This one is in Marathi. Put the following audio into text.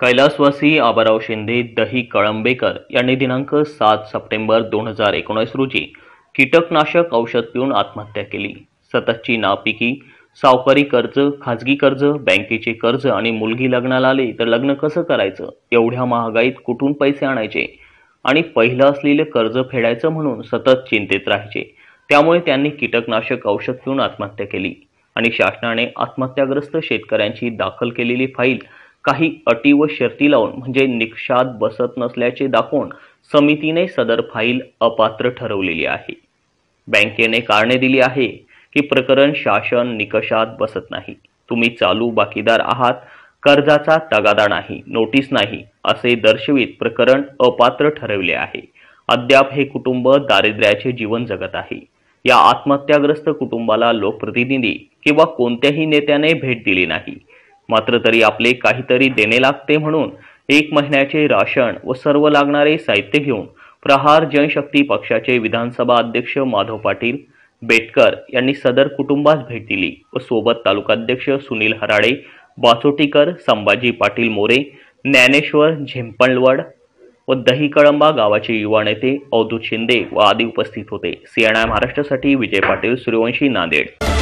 कैलासवासी आबाराव शिंदे दही कळंबेकर यांनी दिनांक सात सप्टेंबर दोन हजार एकोणीस रोजी कीटकनाशक औषध पिऊन आत्महत्या केली सततची नापिकी सावकारी कर्ज खाजगी कर्ज बँकेचे कर्ज आणि मुलगी लग्नाला आली तर लग्न कसं करायचं एवढ्या महागाईत कुठून पैसे आणायचे आणि पहिलं असलेलं कर्ज फेडायचं म्हणून सतत चिंतेत राहायचे त्यामुळे त्यांनी कीटकनाशक औषध पिऊन आत्महत्या केली आणि शासनाने आत्महत्याग्रस्त शेतकऱ्यांची दाखल केलेली फाईल काही अटी व शर्ती लावून म्हणजे निकषात बसत नसल्याचे दाखवून समितीने सदर फाईल अपात्र ठरवलेली आहे बँकेने कारणे दिली आहे की प्रकरण शासन निकषात बसत नाही तुम्ही चालू बाकीदार आहात कर्जाचा तगादा नाही नोटीस नाही असे दर्शवित प्रकरण अपात्र ठरवले आहे अद्याप हे कुटुंब दारिद्र्याचे जीवन जगत आहे या आत्महत्याग्रस्त कुटुंबाला लोकप्रतिनिधी किंवा कोणत्याही नेत्याने भेट दिली नाही मात्र तरी आपले काहीतरी देणे लागते म्हणून एक महिन्याचे राशन व सर्व लागणारे साहित्य घेऊन प्रहार जनशक्ती पक्षाचे विधानसभा अध्यक्ष माधव पाटील बेटकर यांनी सदर कुटुंबास भेट दिली व सोबत तालुकाध्यक्ष सुनील हराडे बाचोटीकर संभाजी पाटील मोरे ज्ञानेश्वर झिंपणवड व दहीकळंबा गावाचे युवा नेते अवधूत शिंदे व आदी उपस्थित होते सीएनआय महाराष्ट्रासाठी विजय पाटील सूर्यवंशी नांदेड